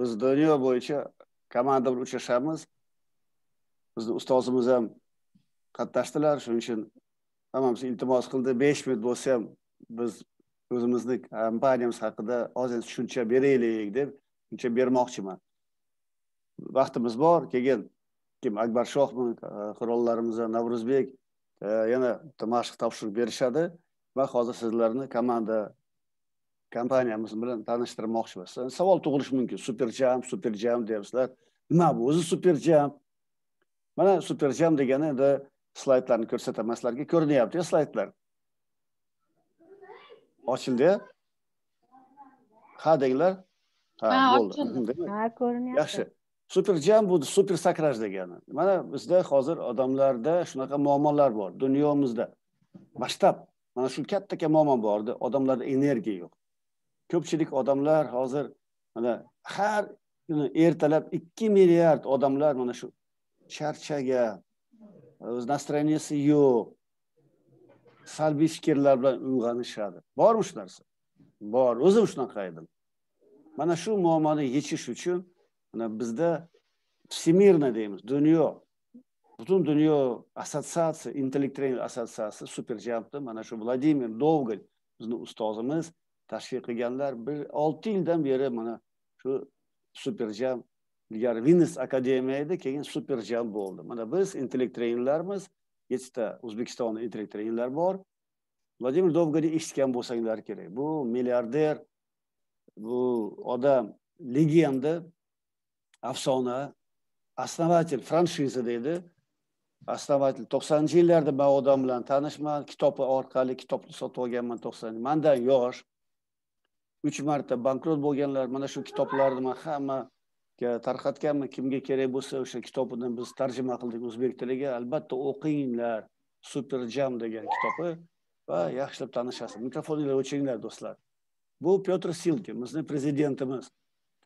biz dunyo bo'yicha komanda bilan uchrashamiz bizni ustozimiz ham qatnashdilar shuning uchun hammamiz iltimos qildi besh minut bo'lsa ham biz o'zimizni kompaniyamiz haqida ozgina tushuncha beraylik deb shuncha bermoqchiman vaqtimiz bor keyin kim akbar shohmi e, qirollarimiz navruzbek e, yana mashq topshirib berishadi va hozir sizlarni komanda kompaniyamiz bilan tanishtirmoqchimiz savol tug'ilishi mumkin superjam superjam deyapsizlar nima bu o'zi superjam mana superjam degani endi slaydlarni ko'rsataman sizlarga ko'rinyapti slaydlar ochildi ha denglar ha bo'ldi ha ko'rinyapti yaxshi superjam bu super sakraj degani mana bizda hozir odamlarda shunaqa muammolar bor dunyomizda masshtab mana shu katta muammo bordi odamlarda energiya yo'q ko'pchilik odamlar hozir mana har kuni ertalab ikki milliard odamlar mana shu charchaga o'z настроениесі yo'q salbiy fikrlar bilan uyg'onishadi bormi shu narsa bor o'zim shunaqa edim mana shu muammoni yechish uchun mana bizda всемирный deymiz dunyo butun dunyo assotsiatsiya intellekt assotsiatsiya assotsiatsiyasi super mana shu vladimir dovgol bizni ustozimiz tashviq qilganlar bir olti yildan beri mana shu superjam ilgari vinnes akademiya edi keyin superjam bo'ldi mana biz intellekt trenerlarmiz yettita o'zbekistonda intellekt trenerlar bor vladimir dovgani eshitgan bo'lsanglar kerak bu milliarder bu odam legenda afsona основатель franshiza deydi основатель to'qsoninchi yillarda man odam bilan tanishman kitobi orqali kitobni sotib olganman to'qson mandan yosh uch marta bankrot bo'lganlar mana shu kitoblarni man hammaga tarqatganman kimga kerak bo'lsa o'sha kitobini biz tarjima qildik o'zbek tiliga albatta o'qinglar super jam degan kitobi va yaxshilab tanishasiz mikrofoninglar o'chinglar do'stlar bu pyotr silkin bizni prezidentimiz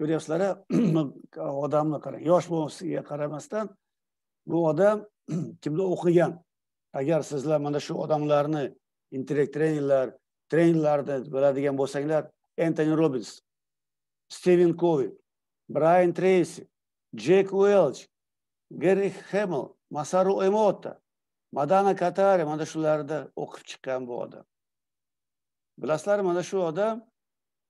ko'ryapsizlar odamni qarang yosh bo'lmasiga qaramasdan bu odam kimda o'qigan agar sizlar mana shu odamlarni intellekt trenerlar treninglarni biladigan bo'lsanglar Энтони Робинс, Стивен Кови, Брайан Трейси, Джек Уэлч, Гэри Хэмл, Масару Эмота, Мадана Катаре, мана шуларда оқып чыккан бу адам. Биласлар, мана шу адам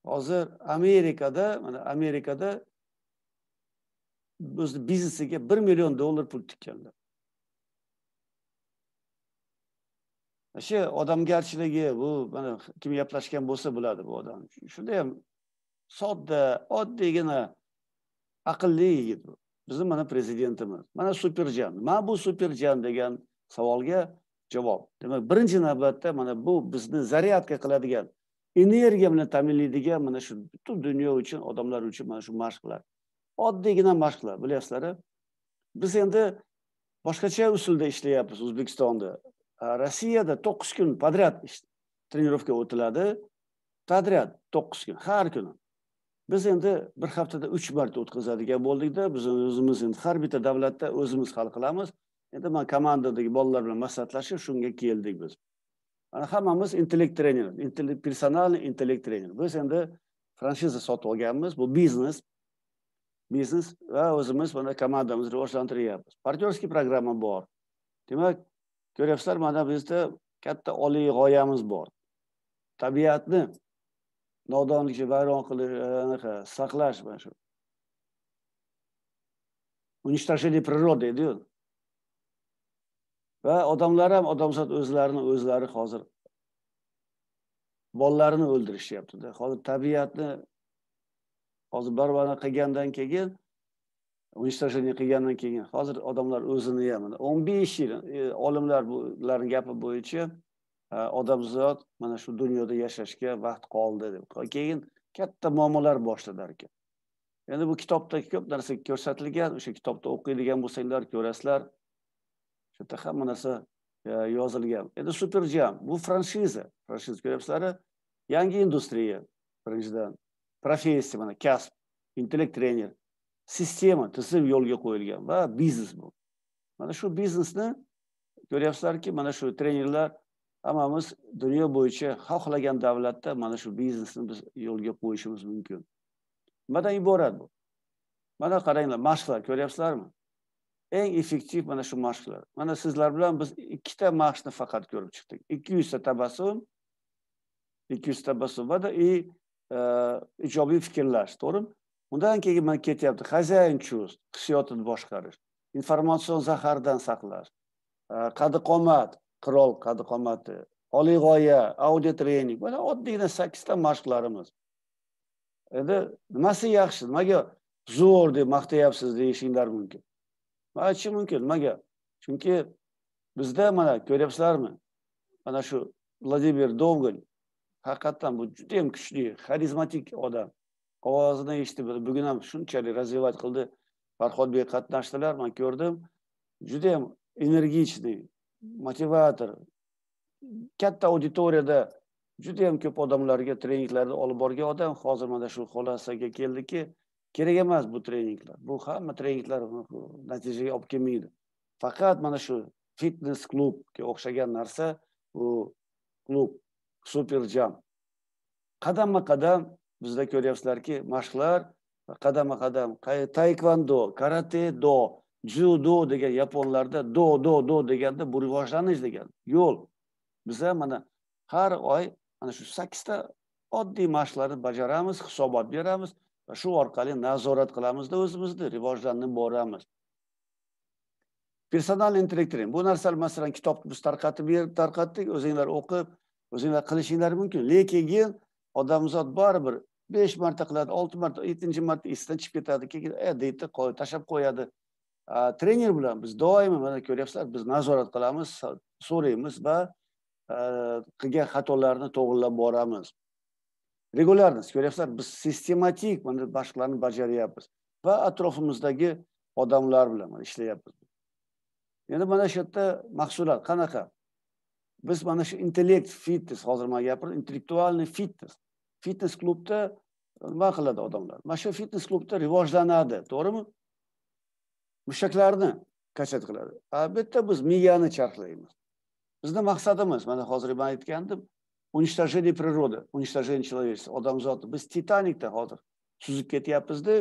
ҳозир Америкада, мана Америкада өз бизнесиге 1 миллион доллар пул тиккандар. o'sha odamgarchiligi bu mana kim gaplashgan bo'lsa biladi bu odam shunday ham sodda oddiygina aqlli yigit bu bizni mana prezidentimiz mana superjan nima bu superjan degan savolga javob demak birinchi navbatda mana bu bizni zaryadka qiladigan energiya bilan ta'minlaydigan mana shu butun dunyo uchun odamlar uchun mana shu mashqlar oddiygina mashqlar bilyapsizlar biz endi boshqacha usulda ishlayapmiz o'zbekistonda rossiyada to'qqiz kun podryad trenirovka o'tiladi подряд to'qqiz kun har kuni biz endi bir haftada uch marta o'tkazadigan bo'ldikda biz o'zimiz endi har bitta davlatda o'zimiz hal qilamiz endi man komandadagi bolalar bilan maslahatlashib shunga keldik biz mana hammamiz intellekt trener intellekt personalniy intellekt trener biz endi franshiza sotib olganmiz bu biznes biznes va o'zimiz mana komandamizni rivojlantiryapmiz partnyorskiy programma bor demak ko'ryapsizlar mana bizda katta oliy g'oyamiz bor tabiatni nodonlikcha vayron qilish anaqa saqlash mana shu уничтожение природы deydiyu va odamlar ham odamzod o'zlarini o'zlari hozir bolalarini o'ldirishyaptida hozir tabiatni hozir barvana qilgandan keyin unishtirishini qilgandan keyin hozir odamlar o'zini ham mana o'n besh yil e, olimlar bularni gapi bo'yicha e, odamzod mana shu dunyoda yashashga vaqt qoldi deb keyin katta muammolar boshladi ekan endi bu kitobda ko'p narsa ko'rsatilgan o'sha kitobda o'qiydigan bo'lsanglar ko'rasizlar shu yerda hamma narsa e, yozilgan endi super jam bu franshiza franshiza ko'ryapsizlar yangi industriya birinchidan professiya mana kasb intellekt trener sistema tizim yo'lga qo'yilgan va biznes bu mana shu biznesni ko'ryapsizlarki mana shu trenerlar hammamiz dunyo bo'yicha xohlagan davlatda mana shu biznesni biz yo'lga qo'yishimiz mumkin nimadan iborat bu mana qaranglar mashqlar ko'ryapsizlarmi eng effektiv mana shu mashqlar mana sizlar bilan biz ikkita mashqni faqat ko'rib chiqdik ikki yuzta tabassum ikki yuzta tabassum va e, e, ijobiy fikrlash to'g'rimi undan keyin mana ketyapti хозяин чувств hissiyotini boshqarish informatsion zahardan saqlash e, qadi qomat qirol qadi qomati oliy g'oya audio trening mana oddiygina sakkizta mashqlarimiz endi nimasi yaxshi nimaga zo'r deb maqtayapsiz deyishinglar mumkin man aytishim mumkin nimaga chunki bizda mana ko'ryapsizlarmi mana shu vladimir довгаль haqiqatdan bu judayam kuchli xarizmatik odam ovozini eshitib bugun ham shunchalik развивать qildi farhodbek qatnashdilar man ko'rdim judayam energichniy motivator katta auditoriyada judayam ko'p odamlarga treninglarni olib borgan odam hozir mana shu xulosaga keldiki kerak emas bu treninglar bu hamma treninglar natijaga olib kelmaydi faqat mana shu fitnes klubga o'xshagan narsa bu klub super jam qadamma qadam bizda ko'ryapsizlarki mashqlar qadama qadam taykvando karate do judo degan yaponlarda do do do deganda bu rivojlanish degan yo'l biza mana har oy ana shu sakkizta oddiy mashqlarni bajaramiz hisobot beramiz va shu orqali nazorat qilamizda o'zimizni rivojlanib boramiz personal intellekt bu narsalar masalan kitobni biz tarqatib berib tarqatdik o'zinglar o'qib o'zinglar qilishinglar mumkin lekin odamzod baribir besh marta qiladi olti marta yettinchi marta esdan chiqib ketadi keyin e deydi tashlab qo'yadi trener bilan biz doimo mana ko'ryapsizlar biz nazorat qilamiz so'raymiz va qilgan e, xatolarni to'g'irlab boramiz regularnost ko'ryapsizlar biz sistematik mana mashqlarni bajaryapmiz va atrofimizdagi odamlar bilan ishlayapmiz endi mana shu yerda mahsulot qanaqa biz mana shu intellekt fitness hozir man gapirdim intellektualniy fitness fitnes klubda e, nima qiladi odamlar mana shu fitnes klubda rivojlanadi to'g'rimi mushaklarni kachat qiladi albatta biz miyani charxlaymiz bizni maqsadimiz mana hozir man aytgandim уничтожение природы уничтожение человечества odamzodni biz titanikda hozir suzib ketyapmizda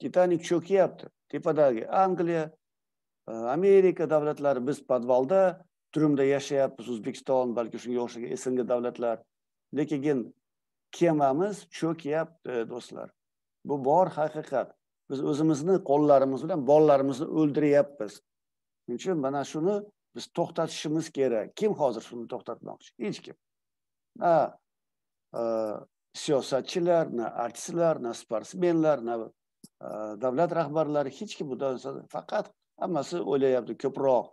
titanik cho'kyapti tepadagi angliya e, amerika davlatlari biz podvalda trumda yashayapmiz o'zbekiston balki shunga o'xshagan sng davlatlar lekin kemamiz cho'kyapti do'stlar bu bor haqiqat biz o'zimizni qo'llarimiz bilan bolalarimizni o'ldiryapmiz shuning uchun mana shuni biz to'xtatishimiz kerak kim hozir shuni to'xtatmoqchi hech kim na e, siyosatchilar na artistlar na sportsmenlar na e, davlat rahbarlari hech kim bu faqat hammasi o'ylayapti ko'proq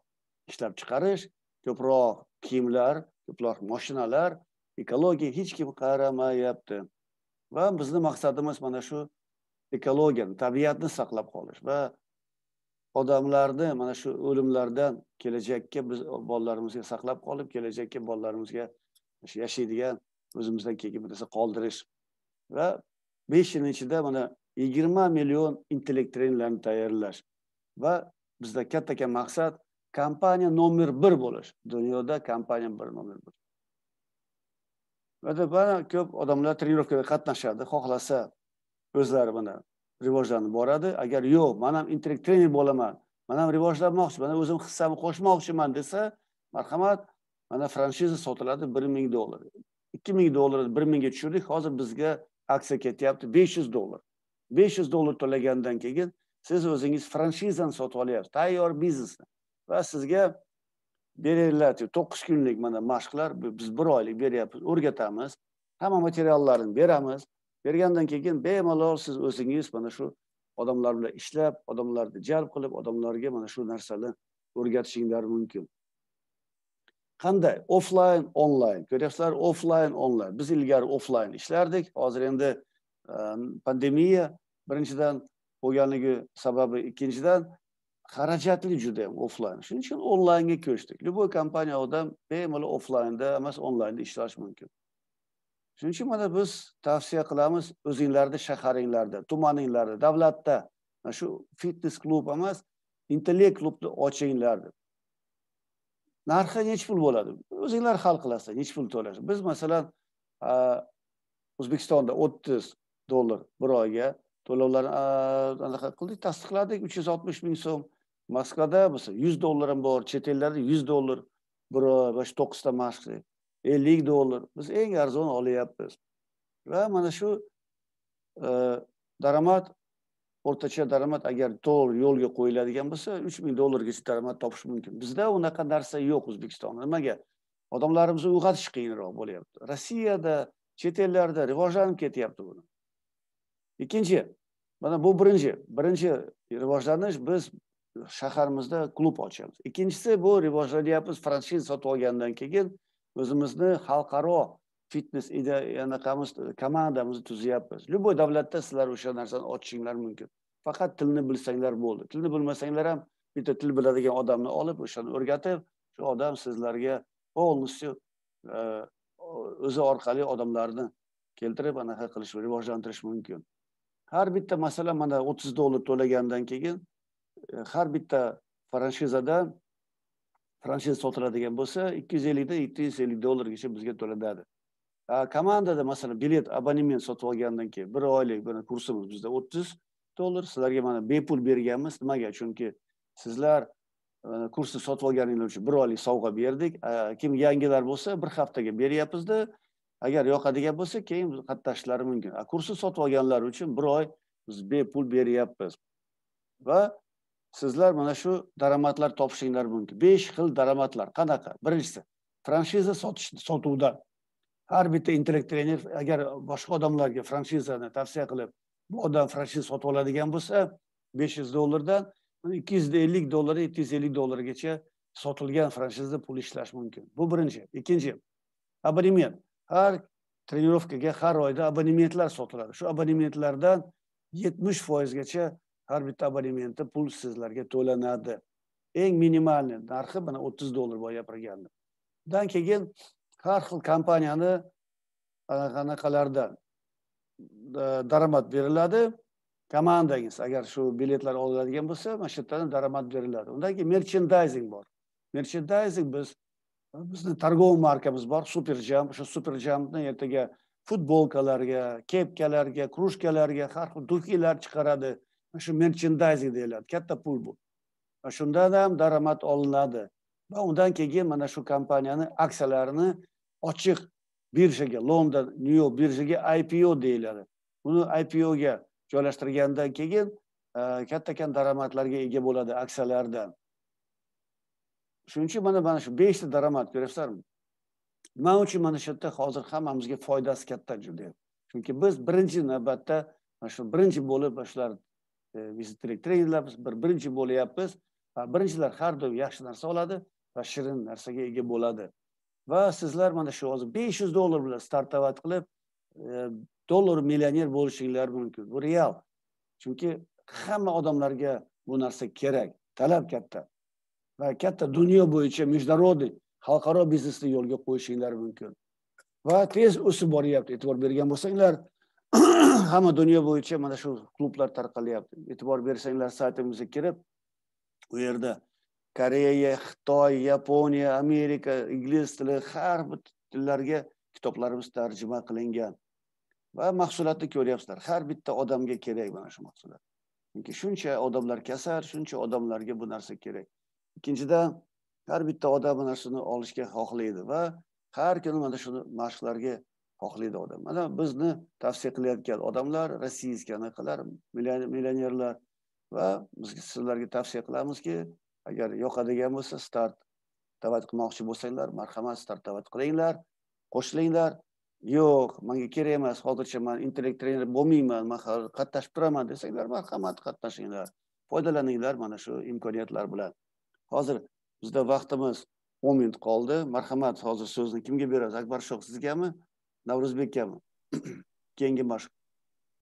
ishlab chiqarish ko'proq kiyimlar ko'proq moshinalar ekologiya hech kim qaramayapti va bizni maqsadimiz mana shu ekologiyani tabiatni saqlab qolish va odamlarni mana shu o'limlardan kelajakka biz bolalarimizga saqlab qolib kelajakka bolalarimizga yashaydigan o'zimizdan keyin bir narsa qoldirish va besh yil ichida mana yigirma million intellekt trenerlarni tayyorlash va bizda katta maqsad kompaniya nomer bir bo'lish dunyoda kompaniya bir nomer bir va ko'p odamlar trenirovkaga qatnashadi xohlasa o'zlari mana rivojlanib boradi agar yo'q man ham intellekt trener bo'laman man ham rivojlanmoqchi man o'zim hissamni qo'shmoqchiman desa marhamat mana franshiza sotiladi bir ming dollar ikki ming dollar bir mingga tushirdik hozir bizga aksiya ketyapti besh yuz dollar besh yuz dollar to'lagandan keyin siz o'zingiz franshizani sotib olyapsiz tayyor biznesni va sizga beryapti to'qqiz kunlik mana mashqlar biz bir oylik beryapmiz o'rgatamiz hamma materiallarni beramiz bergandan keyin bemalol siz o'zingiz mana shu odamlar bilan ishlab odamlarni jalb qilib odamlarga mana shu narsani o'rgatishinglar mumkin qanday offlayn onlayn ko'ryapsizlar offlayn onlayn biz ilgari offlayn ishlardik hozir endi ehm, pandemiya birinchidan bo'lganligi sababi ikkinchidan xarajatli juda ham offlayn shuning uchun onlaynga ko'chdik любой kompaniya odam bemalol offlaynda emas onlaynda ishlashi mumkin shuning uchun mana biz tavsiya qilamiz o'zinglarni shaharinglarda tumaninglarda davlatda shu fitnes klub emas intellekt klubni ochinglar deb narxi nechi pul bo'ladi o'zinglar hal qilasizlar nechi pul to'lash biz masalan o'zbekistonda o'ttiz dollar bir oyga to'lovlarni anaqa qildik tasdiqladik uch yuz oltmish ming so'm moskvada misol 100 dollar ham bor chet ellarda 100 dollar bir oy mana shu to'qqizta mashq ellik dollar biz eng arzon olyapmiz va mana shu e, daromad o'rtacha daromad agar to'g'ri yo'lga qo'yiladigan bo'lsa uch ming dollargacha daromad topish mumkin bizda unaqa narsa yo'q o'zbekistonda nimaga odamlarimizni uyg'otish qiyinroq bo'lyapti rossiyada chet ellarda rivojlanib ketyapti buni ikkinchi mana bu birinchi birinchi rivojlanish biz shaharimizda klub ochamiz ikkinchisi bu rivojlanyapmiz franshiza sotib olgandan keyin o'zimizni xalqaro fitnes anaqamiz komandamizni tuzyapmiz любой davlatda sizlar o'sha narsani ochishinglar mumkin faqat tilni bilsanglar bo'ldi tilni bilmasanglar ham bitta til biladigan odamni olib o'shani o'rgatib shu odam sizlarga полностью e, o'zi orqali odamlarni keltirib anaqa qilish rivojlantirish mumkin har bitta masala mana o'ttiz dollar to'lagandan keyin har bitta franshizada franshiza sotiladigan bo'lsa ikki yuz ellikdan yetti yuz ellik dollargacha bizga to'lanadi komandada masalan bilet abonement sotib olgandan keyin bir oylik buni kursimiz bizda o'ttiz dollar sizlarga mana bepul berganmiz nimaga chunki sizlar e, kursni sotib olganinglar uchun bir oylik sovg'a berdik kim yangilar bo'lsa bir haftaga beryapmizda agar yoqadigan bo'lsa keyin qatnashishlari mumkin kursni sotib olganlar uchun bir oy biz bepul beryapmiz va sizlar mana shu daromadlar topishinglar mumkin besh xil daromadlar qanaqa birinchisi franshiza sotish sotuvdan har bitta trener agar boshqa odamlarga franshizani tavsiya qilib bu odam franshiza sotib oladigan bo'lsa besh yuz dollardan ikki yuz ellik dollar yetti yuz ellik dollargacha sotilgan franshiza pul ishlash mumkin bu birinchi ikkinchi abonement har trenirovkaga har oyda abonementlar sotiladi shu abonementlardan yetmish foizgacha har bitta abonementi pul sizlarga to'lanadi eng minimalniy narxi mana o'ttiz dollar boya gapirgandim undan keyin har xil kompaniyani anaqalarda daromad beriladi komandangiz agar shu biletlar oladigan bo'lsa mana shu yerdan daromad beriladi undan keyin merchandizing bor merchandizing biz bizni торговый markamiz bor super jam o'sha super jamni ertaga futbolkalarga kepkalarga krujkalarga har xil dukilar chiqaradi shu merchandizing deyiladi katta pul bu va shundan ham daromad olinadi va undan keyin mana shu kompaniyani aksiyalarini ochiq birjaga london nyu york birjaga ipo deyiladi buni ipoga joylashtirgandan keyin katta katta daromadlarga ega bo'ladi aksiyalardan shuning uchun mana mana shu beshta daromad ko'ryapsizlarmi nima uchun mana shu yerda hozir hammamizga foydasi katta juda chunki biz birinchi navbatda mana shu birinchi bo'lib shular E, biz tilik biz bir birinchi bo'lyapmiz va birinchilar har doim yaxshi narsa oladi va shirin narsaga ega bo'ladi va sizlar mana shu hozir besh yuz dollar bilan startovat qilib e, dollar millioner bo'lishinglar mumkin bu real chunki hamma odamlarga bu narsa kerak talab katta va katta dunyo bo'yicha международный xalqaro biznesni yo'lga qo'yishinglar mumkin va tez o'sib boryapti e'tibor bergan bo'lsanglar hamma dunyo bo'yicha mana shu klublar tarqalyapti e'tibor bersanglar saytimizga kirib u yerda koreya xitoy yaponiya amerika ingliz tili har bir tillarga kitoblarimiz tarjima qilingan va mahsulotni ko'ryapsizlar har bitta odamga kerak mana shu mahsulot chunki shuncha odamlar kasal shuncha odamlarga bu narsa kerak ikkinchidan har bitta odam mana shuni olishga xohlaydi va har kuni mana shu mashqlarga xohlaydi odam mana bizni tavsiya qilayotgan odamlar rossiyskiy anaqalar millionerlar va biz sizlarga tavsiya qilamizki agar yoqadigan bo'lsa start da'vat qilmoqchi bo'lsanglar marhamat start da'vat qilinglar qo'shilinglar yo'q manga kerak emas hozircha man intellekt trener bo'lmayman man hozir qatnashib turaman desanglar marhamat qatnashinglar foydalaninglar mana shu imkoniyatlar bilan hozir bizda vaqtimiz o'n minut qoldi marhamat hozir so'zni kimga beramiz akbar shoh sizgami Navruz Bekkamı. Gengi Maşık.